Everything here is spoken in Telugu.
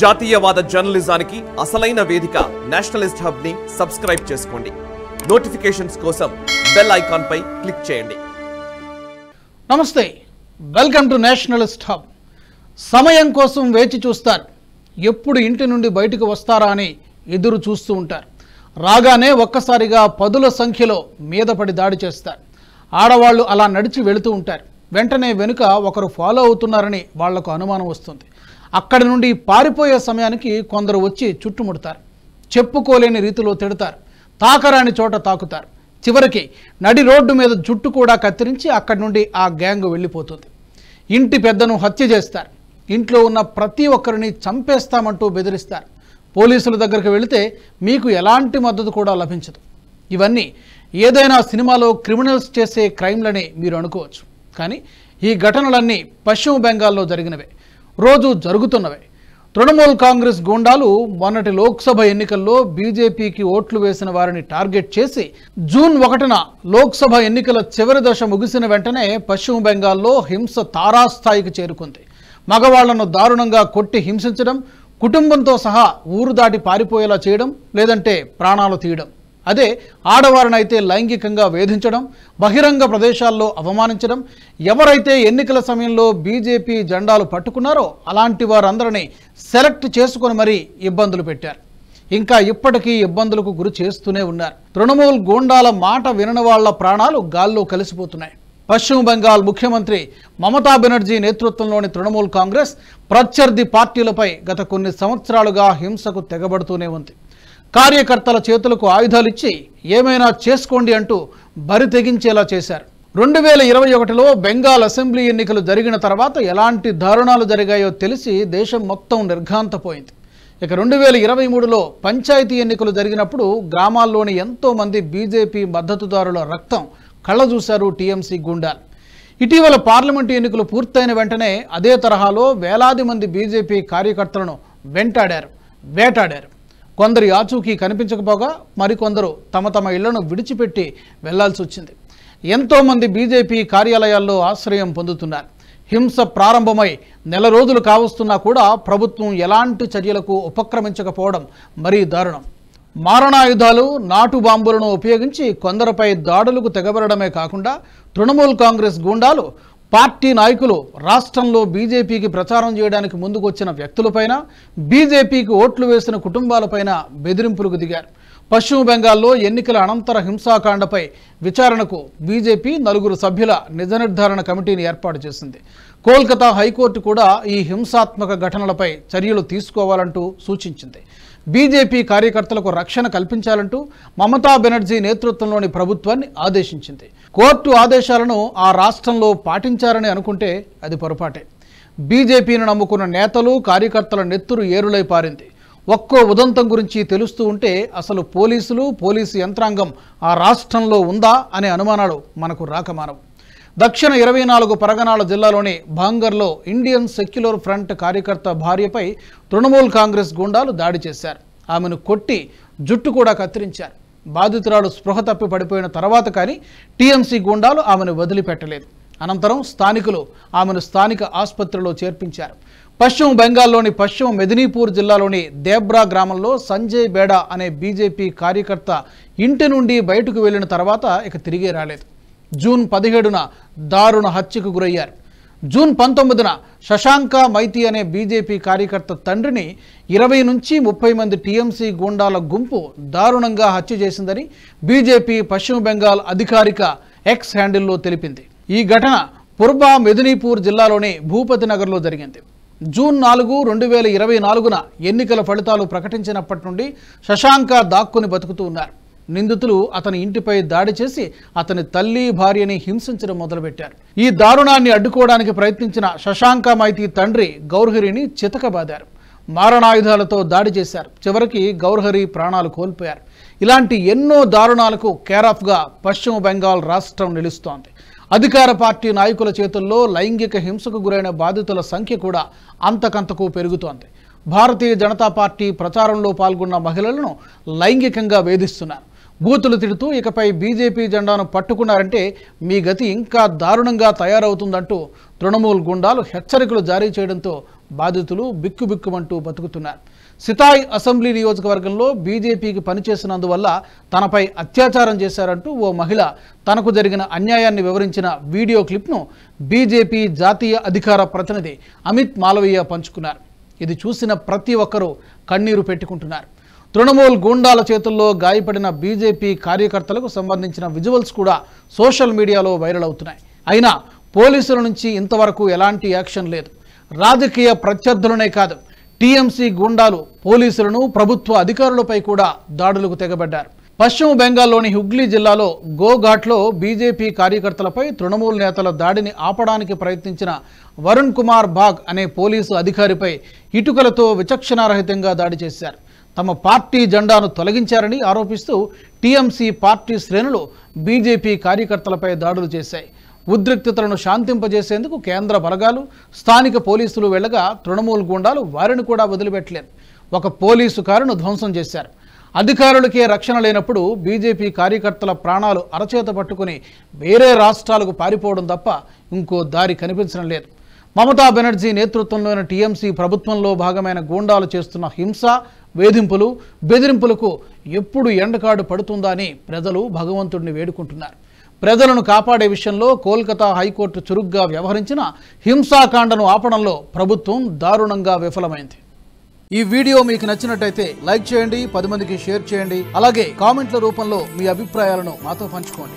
జాతీయవాద జర్నలిజానికి అసలైన వేదిక నేషనలిస్ట్ హబ్ ని సబ్స్క్రైబ్ చేసుకోండి నోటిఫికేషన్స్ కోసం బెల్ ఐకాన్ పై క్లిక్ చేయండి నమస్తే వెల్కమ్ టు నేషనలిస్ట్ హబ్ సమయం కోసం వేచి చూస్తారు ఎప్పుడు ఇంటి నుండి బయటకు వస్తారా అని ఎదురు చూస్తూ ఉంటారు రాగానే ఒక్కసారిగా పదుల సంఖ్యలో మీదపడి దాడి చేస్తారు ఆడవాళ్ళు అలా నడిచి వెళుతూ ఉంటారు వెంటనే వెనుక ఒకరు ఫాలో అవుతున్నారని వాళ్లకు అనుమానం వస్తుంది అక్కడి నుండి పారిపోయే సమయానికి కొందరు వచ్చి చుట్టుముడతారు చెప్పుకోలేని రీతిలో తిడతారు తాకరాని చోట తాకుతారు చివరికి నడి రోడ్డు మీద జుట్టు కూడా కత్తిరించి అక్కడి నుండి ఆ గ్యాంగ్ వెళ్ళిపోతుంది ఇంటి పెద్దను హత్య చేస్తారు ఇంట్లో ఉన్న ప్రతి ఒక్కరిని చంపేస్తామంటూ బెదిరిస్తారు పోలీసుల దగ్గరికి వెళితే మీకు ఎలాంటి మద్దతు కూడా లభించదు ఇవన్నీ ఏదైనా సినిమాలో క్రిమినల్స్ చేసే క్రైమ్లని మీరు అనుకోవచ్చు కానీ ఈ ఘటనలన్నీ పశ్చిమ బెంగాల్లో జరిగినవే రోజు జరుగుతున్నవి తృణమూల్ కాంగ్రెస్ గూండాలు మొన్నటి లోక్సభ ఎన్నికల్లో బీజేపీకి ఓట్లు వేసిన వారిని టార్గెట్ చేసి జూన్ ఒకటిన లోక్సభ ఎన్నికల చివరి దశ ముగిసిన వెంటనే పశ్చిమ బెంగాల్లో హింస తారాస్థాయికి చేరుకుంది మగవాళ్లను దారుణంగా కొట్టి హింసించడం కుటుంబంతో సహా ఊరు దాటి పారిపోయేలా చేయడం లేదంటే ప్రాణాలు తీయడం అదే ఆడవారినైతే లైంగికంగా వేధించడం బహిరంగ ప్రదేశాల్లో అవమానించడం ఎవరైతే ఎన్నికల సమయంలో బీజేపీ జెండాలు పట్టుకున్నారో అలాంటి వారందరినీ సెలెక్ట్ చేసుకుని మరీ ఇబ్బందులు పెట్టారు ఇంకా ఇప్పటికీ ఇబ్బందులకు గురి చేస్తూనే ఉన్నారు తృణమూల్ గూండాల మాట వినని వాళ్ల ప్రాణాలు గాల్లో కలిసిపోతున్నాయి పశ్చిమ బెంగాల్ ముఖ్యమంత్రి మమతా బెనర్జీ నేతృత్వంలోని తృణమూల్ కాంగ్రెస్ ప్రత్యర్థి పార్టీలపై గత కొన్ని సంవత్సరాలుగా హింసకు తెగబడుతూనే ఉంది కార్యకర్తల చేతులకు ఆయుధాలిచ్చి ఏమైనా చేసుకోండి అంటూ బరి తెగించేలా చేశారు రెండు వేల ఇరవై ఒకటిలో బెంగాల్ అసెంబ్లీ ఎన్నికలు జరిగిన తర్వాత ఎలాంటి దారుణాలు జరిగాయో తెలిసి దేశం మొత్తం నిర్ఘాంతపోయింది ఇక రెండు వేల ఇరవై మూడులో పంచాయతీ ఎన్నికలు జరిగినప్పుడు గ్రామాల్లోని ఎంతోమంది బీజేపీ మద్దతుదారుల రక్తం కళ్ళ చూశారు టీఎంసీ గుండాలు ఇటీవల పార్లమెంటు ఎన్నికలు పూర్తయిన వెంటనే అదే తరహాలో వేలాది మంది బీజేపీ కార్యకర్తలను వెంటాడారు వేటాడారు కొందరి ఆచూకీ కనిపించకపోగా మరికొందరు తమ తమ ఇళ్లను విడిచిపెట్టి వెళ్లాల్సి వచ్చింది ఎంతోమంది బీజేపీ కార్యాలయాల్లో ఆశ్రయం పొందుతున్నారు హింస ప్రారంభమై నెల రోజులు కావస్తున్నా కూడా ప్రభుత్వం ఎలాంటి చర్యలకు ఉపక్రమించకపోవడం మరీ దారుణం మారణాయుధాలు నాటు బాంబులను ఉపయోగించి కొందరిపై దాడులకు తెగబడమే కాకుండా తృణమూల్ కాంగ్రెస్ గూండాలు పార్టీ నాయకులు రాష్ట్రంలో బీజేపీకి ప్రచారం చేయడానికి ముందుకొచ్చిన వ్యక్తులపైన బీజేపీకి ఓట్లు వేసిన కుటుంబాలపైన బెదిరింపులకు దిగారు పశ్చిమ బెంగాల్లో ఎన్నికల అనంతర హింసాకాండపై విచారణకు బీజేపీ నలుగురు సభ్యుల నిజ నిర్ధారణ కమిటీని ఏర్పాటు చేసింది కోల్కతా హైకోర్టు కూడా ఈ హింసాత్మక ఘటనలపై చర్యలు తీసుకోవాలంటూ సూచించింది బీజేపీ కార్యకర్తలకు రక్షణ కల్పించాలంటూ మమతా బెనర్జీ నేతృత్వంలోని ప్రభుత్వాన్ని ఆదేశించింది కోర్టు ఆదేశాలను ఆ రాష్ట్రంలో పాటించారని అనుకుంటే అది పొరపాటే బీజేపీని నమ్ముకున్న నేతలు కార్యకర్తల నెత్తురు ఏరులై పారింది ఒక్కో ఉదంతం గురించి తెలుస్తూ ఉంటే అసలు పోలీసులు పోలీసు యంత్రాంగం ఆ రాష్ట్రంలో ఉందా అనే అనుమానాలు మనకు రాకమానం దక్షిణ ఇరవై నాలుగు పరగనాళ జిల్లాలోని భాంగర్లో ఇండియన్ సెక్యులర్ ఫ్రంట్ కార్యకర్త భార్యపై తృణమూల్ కాంగ్రెస్ గుండాలు దాడి చేశారు ఆమెను కొట్టి జుట్టు కూడా కత్తిరించారు బాధితురాలు స్పృహ తప్పి పడిపోయిన తర్వాత కానీ టీఎంసీ గుండాలు ఆమెను వదిలిపెట్టలేదు అనంతరం స్థానికులు ఆమెను స్థానిక ఆసుపత్రిలో చేర్పించారు పశ్చిమ బెంగాల్లోని పశ్చిమ మెదినీపూర్ జిల్లాలోని దేబ్రా గ్రామంలో సంజయ్ బేడా అనే బీజేపీ కార్యకర్త ఇంటి నుండి బయటకు వెళ్లిన తర్వాత ఇక తిరిగి రాలేదు జూన్ పదిహేడున దారుణ హత్యకు గురయ్యారు జూన్ పంతొమ్మిదిన శశాంక మైతి అనే బీజేపీ కార్యకర్త తండ్రిని ఇరవై నుంచి ముప్పై మంది టీఎంసీ గూండాల గుంపు దారుణంగా హత్య చేసిందని బీజేపీ పశ్చిమ బెంగాల్ అధికారిక ఎక్స్ హ్యాండిల్లో తెలిపింది ఈ ఘటన పుర్బా మెదినీపూర్ జిల్లాలోని భూపతి నగర్లో జరిగింది జూన్ నాలుగు రెండు వేల ఇరవై నాలుగున ఎన్నికల ఫలితాలు ప్రకటించినప్పటి నుండి శశాంక దాక్కుని బతుకుతూ ఉన్నారు నిందితులు అతని ఇంటిపై దాడి చేసి అతని తల్లి భార్యని హింసించడం మొదలుపెట్టారు ఈ దారుణాన్ని అడ్డుకోవడానికి ప్రయత్నించిన శశాంక మైతి తండ్రి గౌర్హరిని చితకబాదారు మారణాయుధాలతో దాడి చేశారు చివరికి గౌర్హరి ప్రాణాలు కోల్పోయారు ఇలాంటి ఎన్నో దారుణాలకు కేరాఫ్గా పశ్చిమ బెంగాల్ రాష్ట్రం నిలుస్తోంది అధికార పార్టీ నాయకుల చేతుల్లో లైంగిక హింసకు గురైన బాధితుల సంఖ్య కూడా అంతకంతకు పెరుగుతోంది భారతీయ జనతా పార్టీ ప్రచారంలో పాల్గొన్న మహిళలను లైంగికంగా వేధిస్తున్నారు బూతులు తిడుతూ ఇకపై బీజేపీ జెండాను పట్టుకున్నారంటే మీ గతి ఇంకా దారుణంగా తయారవుతుందంటూ తృణమూల్ గుండాలు హెచ్చరికలు జారీ చేయడంతో బాధితులు బిక్కుబిక్కుమంటూ బతుకుతున్నారు సితాయి అసెంబ్లీ నియోజకవర్గంలో బీజేపీకి పనిచేసినందువల్ల తనపై అత్యాచారం చేశారంటూ ఓ మహిళ తనకు జరిగిన అన్యాయాన్ని వివరించిన వీడియో క్లిప్ను బీజేపీ జాతీయ అధికార ప్రతినిధి అమిత్ మాలవీయ పంచుకున్నారు ఇది చూసిన ప్రతి ఒక్కరూ కన్నీరు పెట్టుకుంటున్నారు తృణమూల్ గూండాల చేతుల్లో గాయపడిన బీజేపీ కార్యకర్తలకు సంబంధించిన విజువల్స్ కూడా సోషల్ మీడియాలో వైరల్ అవుతున్నాయి అయినా పోలీసుల నుంచి ఇంతవరకు ఎలాంటి యాక్షన్ లేదు రాజకీయ ప్రత్యర్థులనే కాదు టీఎంసీ గూండాలు పోలీసులను ప్రభుత్వ అధికారులపై కూడా దాడులకు తెగబడ్డారు పశ్చిమ బెంగాల్లోని హుగ్లీ జిల్లాలో గోఘాట్లో బీజేపీ కార్యకర్తలపై తృణమూల్ నేతల దాడిని ఆపడానికి ప్రయత్నించిన వరుణ్ కుమార్ బాగ్ అనే పోలీసు అధికారిపై ఇటుకలతో విచక్షణారహితంగా దాడి చేశారు తమ పార్టీ జెండాను తొలగించారని ఆరోపిస్తూ టీఎంసీ పార్టీ శ్రేణులు బీజేపీ కార్యకర్తలపై దాడులు చేశాయి ఉద్రిక్తతలను శాంతింపజేసేందుకు కేంద్ర బలగాలు స్థానిక పోలీసులు వెళ్లగా తృణమూల్ గుండాలు వారిని కూడా వదిలిపెట్టలేదు ఒక పోలీసు కారును ధ్వంసం చేశారు అధికారులకే రక్షణ లేనప్పుడు బీజేపీ కార్యకర్తల ప్రాణాలు అరచేత పట్టుకుని వేరే రాష్ట్రాలకు పారిపోవడం తప్ప ఇంకో దారి కనిపించడం లేదు మమతా బెనర్జీ నేతృత్వంలోని టీఎంసీ ప్రభుత్వంలో భాగమైన గూండాలు చేస్తున్న హింస వేధింపులు బెదిరింపులకు ఎప్పుడు ఎండకాడు పడుతుందా అని ప్రజలు భగవంతుడిని వేడుకుంటున్నారు ప్రజలను కాపాడే విషయంలో కోల్కతా హైకోర్టు చురుగ్గా వ్యవహరించిన హింసాకాండను ఆపడంలో ప్రభుత్వం దారుణంగా విఫలమైంది ఈ వీడియో మీకు నచ్చినట్టయితే లైక్ చేయండి పది మందికి షేర్ చేయండి అలాగే కామెంట్ల రూపంలో మీ అభిప్రాయాలను మాతో పంచుకోండి